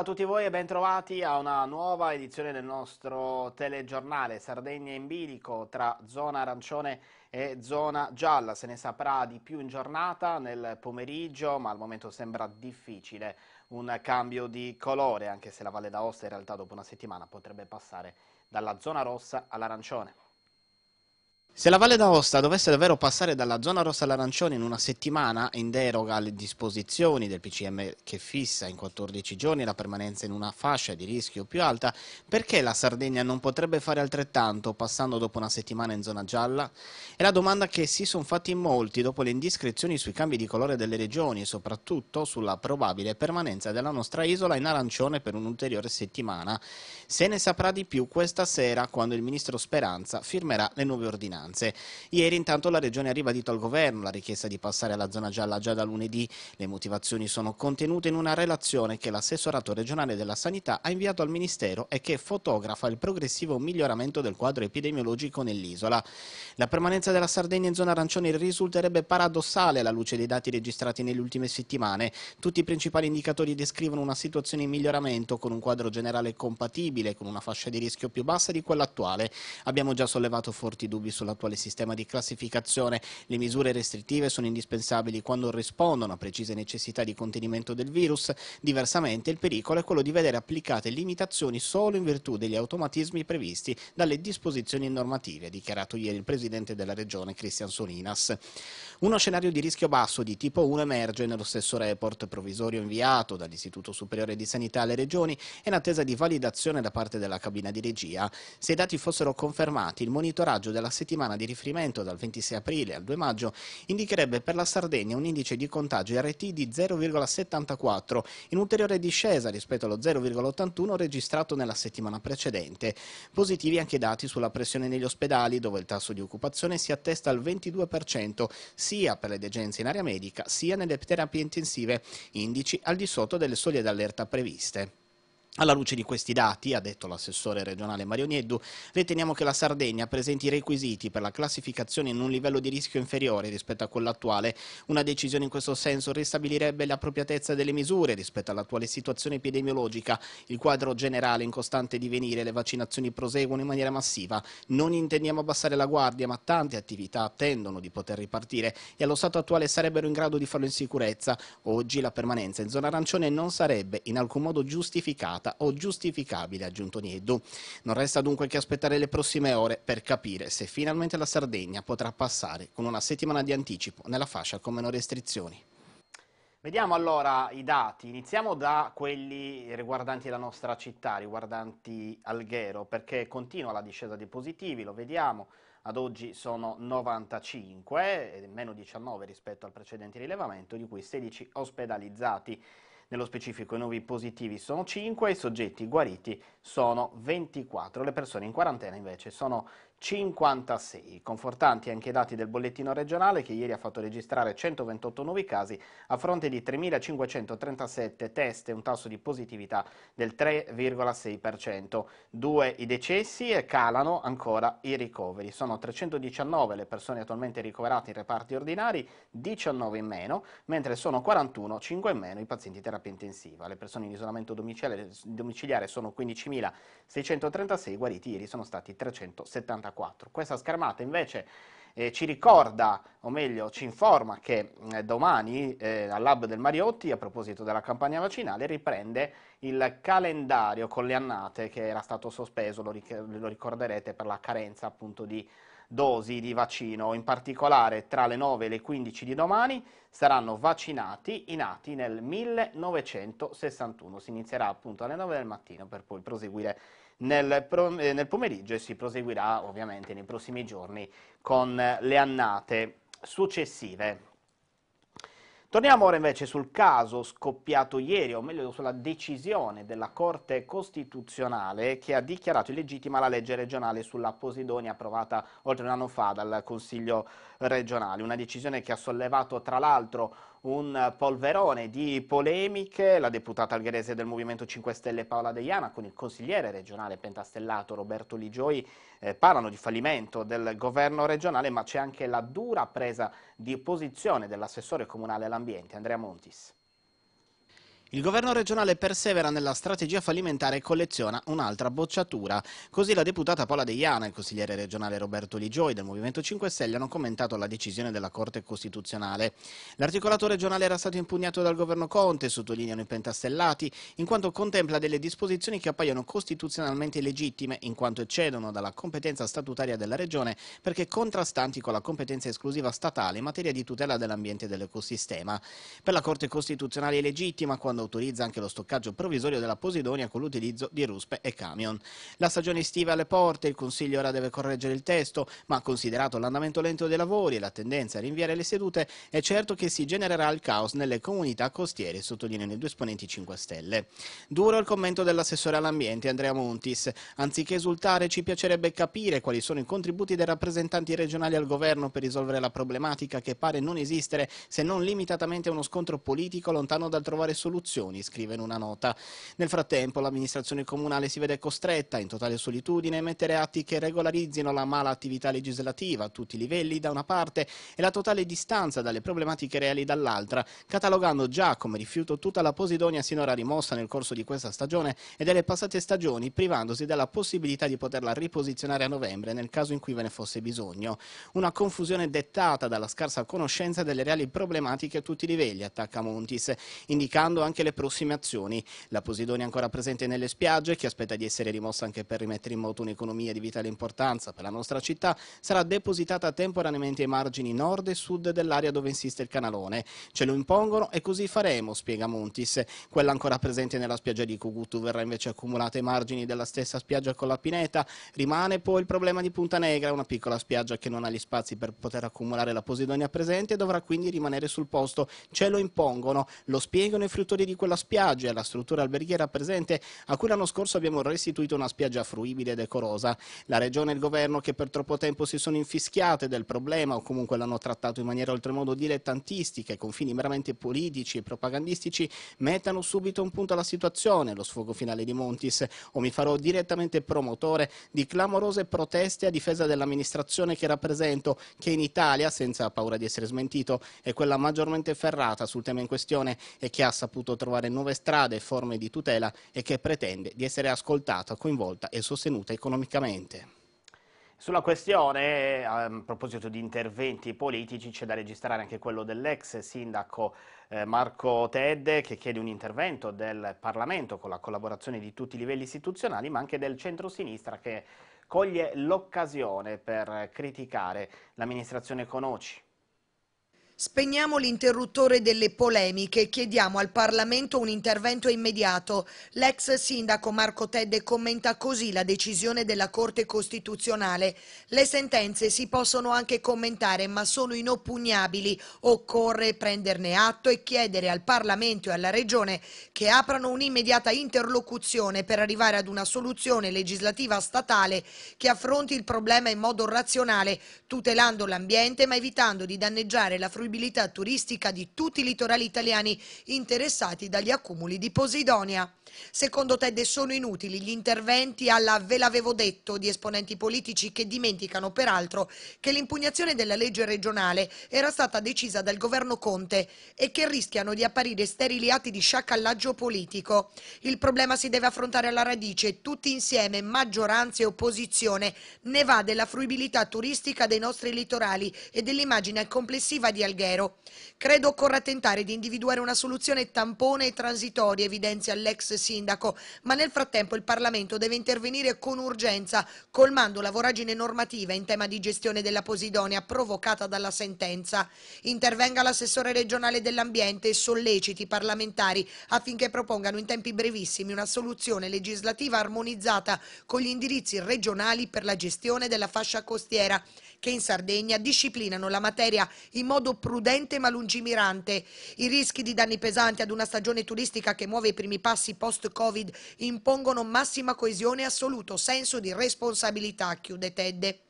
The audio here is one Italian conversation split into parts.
a tutti voi e bentrovati a una nuova edizione del nostro telegiornale Sardegna in bilico tra zona arancione e zona gialla. Se ne saprà di più in giornata, nel pomeriggio, ma al momento sembra difficile un cambio di colore, anche se la Valle d'Aosta in realtà dopo una settimana potrebbe passare dalla zona rossa all'arancione. Se la Valle d'Aosta dovesse davvero passare dalla zona rossa all'arancione in una settimana, in deroga alle disposizioni del PCM che fissa in 14 giorni la permanenza in una fascia di rischio più alta, perché la Sardegna non potrebbe fare altrettanto passando dopo una settimana in zona gialla? È la domanda che si sono fatti in molti dopo le indiscrezioni sui cambi di colore delle regioni e soprattutto sulla probabile permanenza della nostra isola in arancione per un'ulteriore settimana. Se ne saprà di più questa sera quando il ministro Speranza firmerà le nuove ordinanze. Ieri intanto la Regione ha ribadito al governo la richiesta di passare alla zona gialla già da lunedì. Le motivazioni sono contenute in una relazione che l'assessorato regionale della sanità ha inviato al Ministero e che fotografa il progressivo miglioramento del quadro epidemiologico nell'isola. La permanenza della Sardegna in zona arancione risulterebbe paradossale alla luce dei dati registrati nelle ultime settimane. Tutti i principali indicatori descrivono una situazione in miglioramento con un quadro generale compatibile stabile con una fascia di rischio più bassa di quella attuale. Abbiamo già sollevato forti dubbi sull'attuale sistema di classificazione. Le misure restrittive sono indispensabili quando rispondono a precise necessità di contenimento del virus. Diversamente il pericolo è quello di vedere applicate limitazioni solo in virtù degli automatismi previsti dalle disposizioni normative, ha dichiarato ieri il presidente della regione Cristian Solinas. Uno scenario di rischio basso di tipo 1 emerge nello stesso report provvisorio inviato dall'Istituto Superiore di Sanità alle regioni in attesa di validazione da da parte della cabina di regia se i dati fossero confermati il monitoraggio della settimana di riferimento dal 26 aprile al 2 maggio indicherebbe per la Sardegna un indice di contagio RT di 0,74 in ulteriore discesa rispetto allo 0,81 registrato nella settimana precedente. Positivi anche i dati sulla pressione negli ospedali dove il tasso di occupazione si attesta al 22% sia per le degenze in area medica sia nelle terapie intensive, indici al di sotto delle soglie d'allerta previste. Alla luce di questi dati, ha detto l'assessore regionale Mario Nieddu, riteniamo che la Sardegna presenti i requisiti per la classificazione in un livello di rischio inferiore rispetto a quello attuale. Una decisione in questo senso ristabilirebbe l'appropriatezza delle misure rispetto all'attuale situazione epidemiologica, il quadro generale in costante divenire, le vaccinazioni proseguono in maniera massiva. Non intendiamo abbassare la guardia, ma tante attività attendono di poter ripartire e allo stato attuale sarebbero in grado di farlo in sicurezza. Oggi la permanenza in zona arancione non sarebbe in alcun modo giustificata motivata o giustificabile, ha aggiunto Nieddu. Non resta dunque che aspettare le prossime ore per capire se finalmente la Sardegna potrà passare con una settimana di anticipo nella fascia con meno restrizioni. Vediamo allora i dati, iniziamo da quelli riguardanti la nostra città, riguardanti Alghero, perché continua la discesa dei positivi, lo vediamo, ad oggi sono 95, meno 19 rispetto al precedente rilevamento, di cui 16 ospedalizzati nello specifico i nuovi positivi sono 5 i soggetti guariti sono 24, le persone in quarantena invece sono 56. Confortanti anche i dati del bollettino regionale che ieri ha fatto registrare 128 nuovi casi a fronte di 3.537 test e un tasso di positività del 3,6%. Due i decessi e calano ancora i ricoveri. Sono 319 le persone attualmente ricoverate in reparti ordinari, 19 in meno, mentre sono 41, 5 in meno i pazienti in terapia intensiva. Le persone in isolamento domiciliare sono 15 10.636, guariti ieri sono stati 374. Questa schermata invece eh, ci ricorda, o meglio ci informa che eh, domani eh, al Lab del Mariotti, a proposito della campagna vaccinale, riprende il calendario con le annate che era stato sospeso, lo, ric- lo ricorderete, per la carenza appunto di dosi di vaccino, in particolare tra le 9 e le 15 di domani saranno vaccinati i nati nel 1961. Si inizierà appunto alle 9 del mattino per poi proseguire nel, eh, nel pomeriggio e si proseguirà ovviamente nei prossimi giorni con le annate successive. Torniamo ora invece sul caso scoppiato ieri, o meglio sulla decisione della Corte Costituzionale che ha dichiarato illegittima la legge regionale sulla Posidonia approvata oltre un anno fa dal Consiglio regionale, una decisione che ha sollevato tra l'altro un polverone di polemiche, la deputata algherese del Movimento 5 Stelle Paola Deiana con il consigliere regionale pentastellato Roberto Ligioi eh, parlano di fallimento del governo regionale, ma c'è anche la dura presa di posizione dell'assessore comunale all'ambiente Andrea Montis. Il governo regionale persevera nella strategia fallimentare e colleziona un'altra bocciatura. Così la deputata Paola Deiana e il consigliere regionale Roberto Ligioi del Movimento 5 Stelle hanno commentato la decisione della Corte Costituzionale. L'articolato regionale era stato impugnato dal governo Conte, sottolineano i pentastellati, in quanto contempla delle disposizioni che appaiono costituzionalmente legittime, in quanto eccedono dalla competenza statutaria della regione perché contrastanti con la competenza esclusiva statale in materia di tutela dell'ambiente e dell'ecosistema. Per la Corte Costituzionale è legittima quando quando autorizza anche lo stoccaggio provvisorio della Posidonia con l'utilizzo di ruspe e camion. La stagione estiva alle porte, il Consiglio ora deve correggere il testo, ma considerato l'andamento lento dei lavori e la tendenza a rinviare le sedute, è certo che si genererà il caos nelle comunità costiere, sottolineano i due esponenti 5 Stelle. Duro il commento dell'assessore all'ambiente Andrea Montis. Anziché esultare, ci piacerebbe capire quali sono i contributi dei rappresentanti regionali al governo per risolvere la problematica che pare non esistere se non limitatamente a uno scontro politico lontano dal trovare soluzioni istituzioni, scrive in una nota. Nel frattempo l'amministrazione comunale si vede costretta, in totale solitudine, a mettere atti che regolarizzino la mala attività legislativa a tutti i livelli da una parte e la totale distanza dalle problematiche reali dall'altra, catalogando già come rifiuto tutta la posidonia sinora rimossa nel corso di questa stagione e delle passate stagioni, privandosi della possibilità di poterla riposizionare a novembre nel caso in cui ve ne fosse bisogno. Una confusione dettata dalla scarsa conoscenza delle reali problematiche a tutti i livelli, attacca Montis, indicando anche anche le prossime azioni. La Posidonia è ancora presente nelle spiagge, che aspetta di essere rimossa anche per rimettere in moto un'economia di vitale importanza per la nostra città, sarà depositata temporaneamente ai margini nord e sud dell'area dove insiste il canalone. Ce lo impongono e così faremo, spiega Montis. Quella ancora presente nella spiaggia di Cugutu verrà invece accumulata ai margini della stessa spiaggia con la Pineta. Rimane poi il problema di Punta Negra, una piccola spiaggia che non ha gli spazi per poter accumulare la Posidonia presente e dovrà quindi rimanere sul posto. Ce lo impongono, lo spiegano i fruttori di di quella spiaggia e la struttura alberghiera presente a cui l'anno scorso abbiamo restituito una spiaggia fruibile e decorosa. La Regione e il Governo che per troppo tempo si sono infischiate del problema o comunque l'hanno trattato in maniera oltremodo dilettantistica e con fini meramente politici e propagandistici mettano subito un punto alla situazione, lo sfogo finale di Montis, o mi farò direttamente promotore di clamorose proteste a difesa dell'amministrazione che rappresento, che in Italia, senza paura di essere smentito, è quella maggiormente ferrata sul tema in questione e che ha saputo potuto trovare nuove strade e forme di tutela e che pretende di essere ascoltata, coinvolta e sostenuta economicamente. Sulla questione, a proposito di interventi politici, c'è da registrare anche quello dell'ex sindaco eh, Marco Tedde che chiede un intervento del Parlamento con la collaborazione di tutti i livelli istituzionali, ma anche del centro-sinistra che coglie l'occasione per criticare l'amministrazione Conoci. Spegniamo l'interruttore delle polemiche e chiediamo al Parlamento un intervento immediato. L'ex sindaco Marco Tedde commenta così la decisione della Corte Costituzionale. Le sentenze si possono anche commentare ma sono inoppugnabili. Occorre prenderne atto e chiedere al Parlamento e alla Regione che aprano un'immediata interlocuzione per arrivare ad una soluzione legislativa statale che affronti il problema in modo razionale, tutelando l'ambiente ma evitando di danneggiare la fruibilità disponibilità turistica di tutti i litorali italiani interessati dagli accumuli di Posidonia. Secondo Tedde sono inutili gli interventi alla ve l'avevo detto di esponenti politici che dimenticano peraltro che l'impugnazione della legge regionale era stata decisa dal governo Conte e che rischiano di apparire sterili atti di sciacallaggio politico. Il problema si deve affrontare alla radice, tutti insieme, maggioranza e opposizione. Ne va della fruibilità turistica dei nostri litorali e dell'immagine complessiva di Algarve. Alghero. Credo occorra tentare di individuare una soluzione tampone e transitoria, evidenzia l'ex sindaco, ma nel frattempo il Parlamento deve intervenire con urgenza, colmando la voragine normativa in tema di gestione della Posidonia provocata dalla sentenza. Intervenga l'assessore regionale dell'ambiente e solleciti i parlamentari affinché propongano in tempi brevissimi una soluzione legislativa armonizzata con gli indirizzi regionali per la gestione della fascia costiera che in Sardegna disciplinano la materia in modo prudente ma lungimirante. I rischi di danni pesanti ad una stagione turistica che muove i primi passi post-Covid impongono massima coesione e assoluto senso di responsabilità, chiude Tedde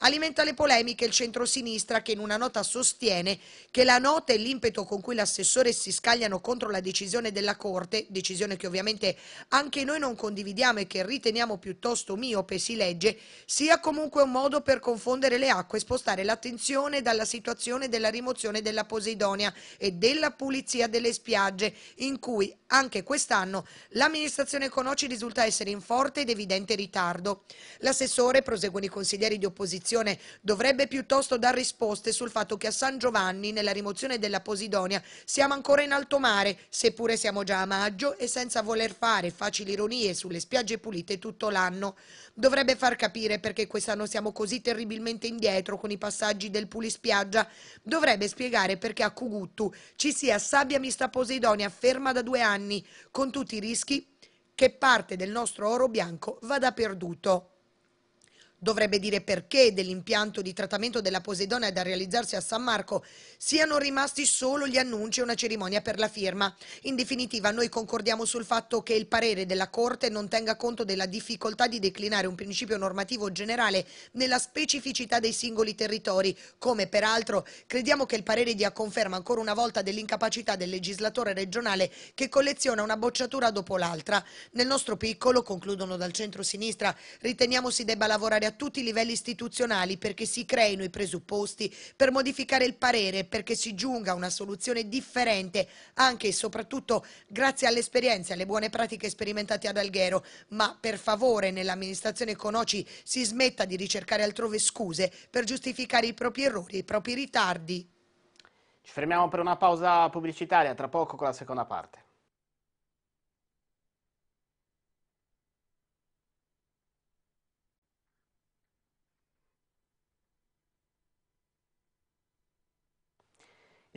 alimenta le polemiche il centrosinistra che in una nota sostiene che la nota e l'impeto con cui l'assessore si scagliano contro la decisione della Corte, decisione che ovviamente anche noi non condividiamo e che riteniamo piuttosto miope, si legge, sia comunque un modo per confondere le acque e spostare l'attenzione dalla situazione della rimozione della Poseidonia e della pulizia delle spiagge, in cui anche quest'anno l'amministrazione Conoci risulta essere in forte ed evidente ritardo. L'assessore, proseguono i consiglieri di opposizione, opposizione dovrebbe piuttosto dar risposte sul fatto che a San Giovanni, nella rimozione della Posidonia, siamo ancora in alto mare, seppure siamo già a maggio e senza voler fare facili ironie sulle spiagge pulite tutto l'anno. Dovrebbe far capire perché quest'anno siamo così terribilmente indietro con i passaggi del pulispiaggia. Dovrebbe spiegare perché a Cuguttu ci sia sabbia mista Posidonia ferma da due anni, con tutti i rischi che parte del nostro oro bianco vada perduto dovrebbe dire perché dell'impianto di trattamento della Posidonia da realizzarsi a San Marco siano rimasti solo gli annunci e una cerimonia per la firma. In definitiva noi concordiamo sul fatto che il parere della Corte non tenga conto della difficoltà di declinare un principio normativo generale nella specificità dei singoli territori, come peraltro crediamo che il parere dia conferma ancora una volta dell'incapacità del legislatore regionale che colleziona una bocciatura dopo l'altra. Nel nostro piccolo, concludono dal centro-sinistra, riteniamo si debba lavorare a tutti i livelli istituzionali perché si creino i presupposti per modificare il parere e perché si giunga a una soluzione differente anche e soprattutto grazie all'esperienza e alle buone pratiche sperimentate ad Alghero, ma per favore nell'amministrazione Conoci si smetta di ricercare altrove scuse per giustificare i propri errori e i propri ritardi. Ci fermiamo per una pausa pubblicitaria, tra poco con la seconda parte.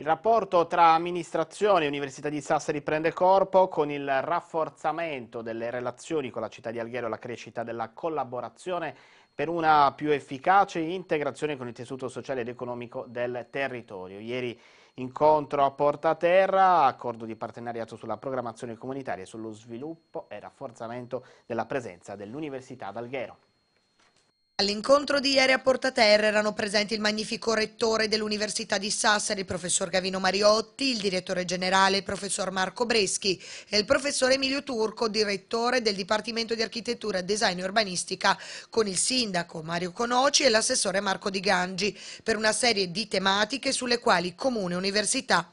Il rapporto tra amministrazione e Università di Sassari prende corpo con il rafforzamento delle relazioni con la città di Alghero e la crescita della collaborazione per una più efficace integrazione con il tessuto sociale ed economico del territorio. Ieri incontro a Porta Terra, accordo di partenariato sulla programmazione comunitaria e sullo sviluppo e rafforzamento della presenza dell'Università d'Alghero. All'incontro di ieri a Porta Terra erano presenti il magnifico rettore dell'Università di Sassari, il professor Gavino Mariotti, il direttore generale, il professor Marco Breschi e il professor Emilio Turco, direttore del Dipartimento di Architettura, Design e Urbanistica, con il sindaco Mario Conoci e l'assessore Marco Di Gangi, per una serie di tematiche sulle quali Comune e Università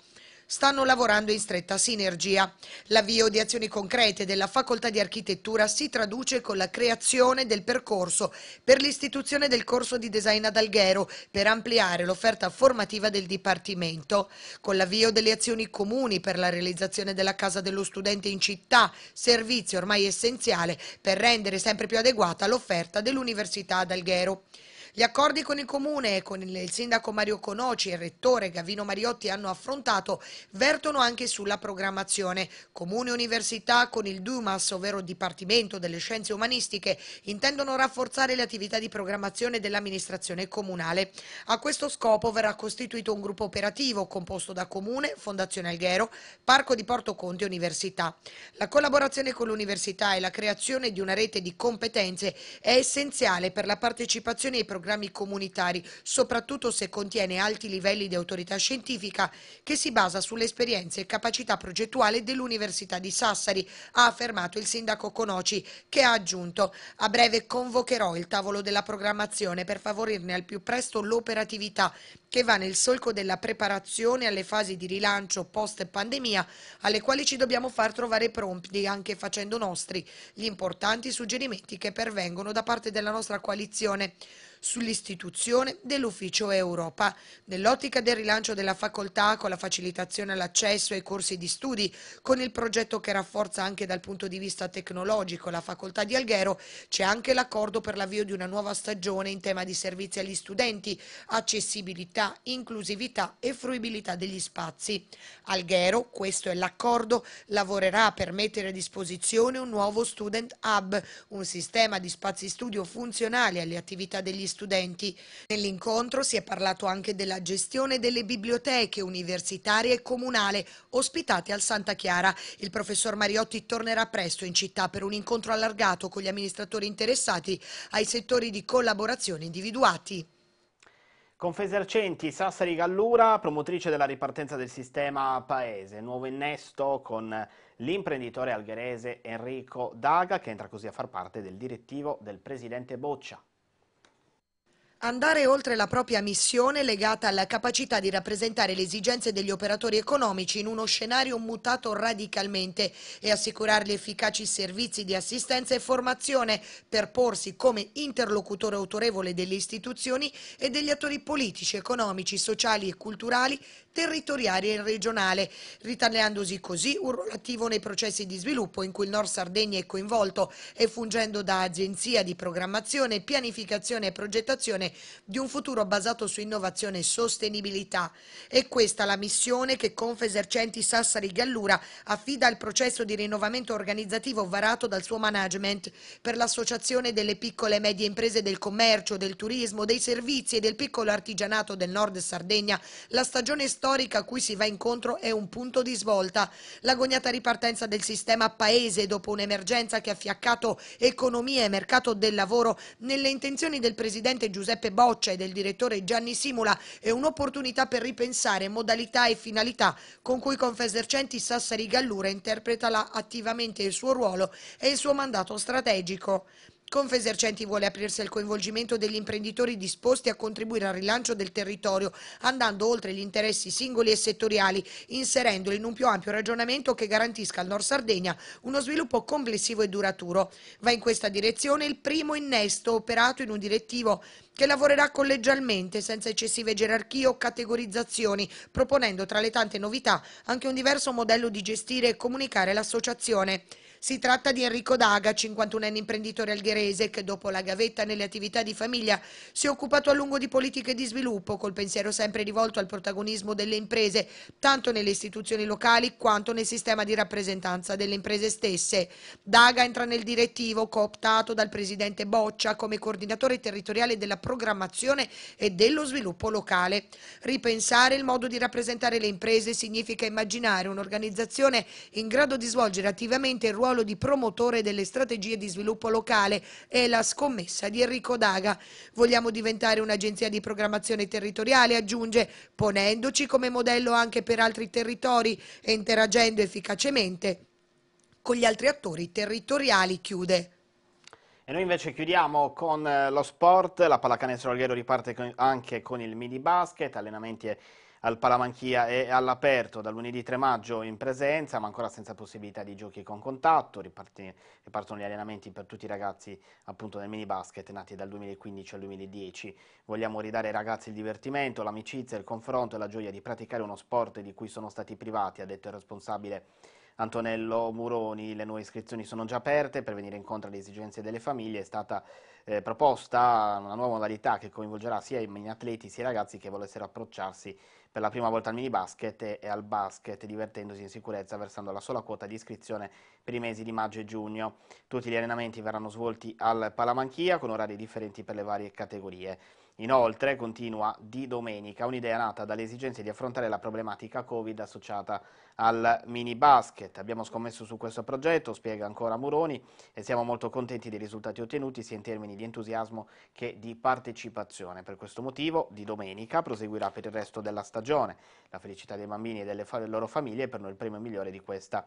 stanno lavorando in stretta sinergia. L'avvio di azioni concrete della Facoltà di Architettura si traduce con la creazione del percorso per l'istituzione del corso di design ad Alghero per ampliare l'offerta formativa del Dipartimento. Con l'avvio delle azioni comuni per la realizzazione della Casa dello Studente in città, servizio ormai essenziale per rendere sempre più adeguata l'offerta dell'Università ad Alghero. Gli accordi con il Comune e con il sindaco Mario Conoci e il rettore Gavino Mariotti hanno affrontato vertono anche sulla programmazione. Comune e università con il Dumas, ovvero Dipartimento delle Scienze Umanistiche, intendono rafforzare le attività di programmazione dell'amministrazione comunale. A questo scopo verrà costituito un gruppo operativo composto da Comune, Fondazione Alghero, Parco di Porto Conte e Università. La collaborazione con l'università e la creazione di una rete di competenze è essenziale per la partecipazione ai programmi programmi comunitari, soprattutto se contiene alti livelli di autorità scientifica che si basa sulle esperienze e capacità progettuale dell'Università di Sassari, ha affermato il sindaco Conoci, che ha aggiunto a breve convocherò il tavolo della programmazione per favorirne al più presto l'operatività che va nel solco della preparazione alle fasi di rilancio post-pandemia, alle quali ci dobbiamo far trovare pronti anche facendo nostri gli importanti suggerimenti che pervengono da parte della nostra coalizione sull'istituzione dell'Ufficio Europa. Nell'ottica del rilancio della facoltà con la facilitazione all'accesso ai corsi di studi, con il progetto che rafforza anche dal punto di vista tecnologico la facoltà di Alghero, c'è anche l'accordo per l'avvio di una nuova stagione in tema di servizi agli studenti, accessibilità diversità, inclusività e fruibilità degli spazi. Alghero, questo è l'accordo, lavorerà per mettere a disposizione un nuovo Student Hub, un sistema di spazi studio funzionali alle attività degli studenti. Nell'incontro si è parlato anche della gestione delle biblioteche universitarie e comunale ospitate al Santa Chiara. Il professor Mariotti tornerà presto in città per un incontro allargato con gli amministratori interessati ai settori di collaborazione individuati. Confesercenti, Sassari Gallura, promotrice della ripartenza del sistema paese, nuovo innesto con l'imprenditore algherese Enrico Daga che entra così a far parte del direttivo del presidente Boccia. Andare oltre la propria missione legata alla capacità di rappresentare le esigenze degli operatori economici in uno scenario mutato radicalmente e assicurargli efficaci servizi di assistenza e formazione per porsi come interlocutore autorevole delle istituzioni e degli attori politici, economici, sociali e culturali, territoriali e regionale, ritagliandosi così un ruolo attivo nei processi di sviluppo in cui il Nord Sardegna è coinvolto e fungendo da agenzia di programmazione, pianificazione e progettazione costruzione di un futuro basato su innovazione e sostenibilità. È questa la missione che Confesercenti Sassari Gallura affida al processo di rinnovamento organizzativo varato dal suo management per l'Associazione delle piccole e medie imprese del commercio, del turismo, dei servizi e del piccolo artigianato del nord Sardegna. La stagione storica a cui si va incontro è un punto di svolta. L'agognata ripartenza del sistema paese dopo un'emergenza che ha fiaccato economia e mercato del lavoro nelle intenzioni del presidente Giuseppe Giuseppe Boccia e del direttore Gianni Simula è un'opportunità per ripensare modalità e finalità con cui Confesercenti Sassari Gallura interpreta attivamente il suo ruolo e il suo mandato strategico. Confesercenti vuole aprirsi al coinvolgimento degli imprenditori disposti a contribuire al rilancio del territorio, andando oltre gli interessi singoli e settoriali, inserendoli in un più ampio ragionamento che garantisca al Nord Sardegna uno sviluppo complessivo e duraturo. Va in questa direzione il primo innesto operato in un direttivo che lavorerà collegialmente, senza eccessive gerarchie o categorizzazioni, proponendo tra le tante novità anche un diverso modello di gestire e comunicare l'associazione. Si tratta di Enrico Daga, 51enne imprenditore algherese che dopo la gavetta nelle attività di famiglia si è occupato a lungo di politiche di sviluppo col pensiero sempre rivolto al protagonismo delle imprese, tanto nelle istituzioni locali quanto nel sistema di rappresentanza delle imprese stesse. Daga entra nel direttivo cooptato dal presidente Boccia come coordinatore territoriale della programmazione e dello sviluppo locale. Ripensare il modo di rappresentare le imprese significa immaginare un'organizzazione in grado di svolgere attivamente il ruolo ruolo di promotore delle strategie di sviluppo locale e la scommessa di Enrico Daga. Vogliamo diventare un'agenzia di programmazione territoriale, aggiunge, ponendoci come modello anche per altri territori e interagendo efficacemente con gli altri attori territoriali, chiude. E noi invece chiudiamo con eh, lo sport, la pallacanestro Alghero riparte anche con il mini basket, allenamenti e al Palamanchia e all'aperto da lunedì 3 maggio in presenza, ma ancora senza possibilità di giochi con contatto, ripartono gli allenamenti per tutti i ragazzi appunto del mini basket nati dal 2015 al 2010. Vogliamo ridare ai ragazzi il divertimento, l'amicizia, il confronto e la gioia di praticare uno sport di cui sono stati privati, ha detto il responsabile Antonello Muroni. Le nuove iscrizioni sono già aperte per venire incontro alle esigenze delle famiglie. È stata eh, proposta una nuova modalità che coinvolgerà sia i atleti sia i ragazzi che volessero approcciarsi per la prima volta al mini basket e, e al basket, divertendosi in sicurezza versando la sola quota di iscrizione per i mesi di maggio e giugno. Tutti gli allenamenti verranno svolti al Palamanchia con orari differenti per le varie categorie. Inoltre, continua Di Domenica, un'idea nata dalle esigenze di affrontare la problematica Covid associata al mini basket. Abbiamo scommesso su questo progetto, spiega ancora Muroni, e siamo molto contenti dei risultati ottenuti sia in termini di entusiasmo che di partecipazione. Per questo motivo, Di Domenica proseguirà per il resto della stagione. La felicità dei bambini e delle loro famiglie è per noi il premio migliore di questa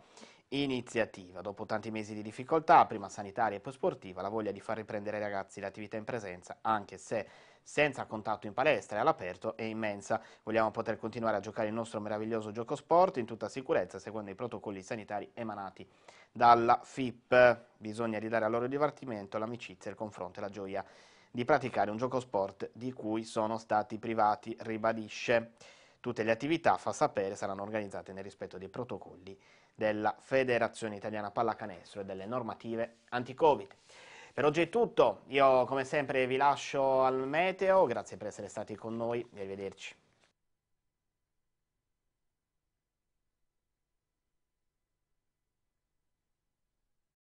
iniziativa. Dopo tanti mesi di difficoltà, prima sanitaria e poi sportiva, la voglia di far riprendere ai ragazzi l'attività in presenza, anche se senza contatto in palestra e all'aperto è immensa. Vogliamo poter continuare a giocare il nostro meraviglioso gioco sport in tutta sicurezza seguendo i protocolli sanitari emanati dalla FIP. Bisogna ridare al loro divertimento l'amicizia, il confronto e la gioia di praticare un gioco sport di cui sono stati privati, ribadisce. Tutte le attività, fa sapere, saranno organizzate nel rispetto dei protocolli della Federazione Italiana Pallacanestro e delle normative anti-Covid. Per oggi è tutto, io come sempre vi lascio al meteo, grazie per essere stati con noi arrivederci.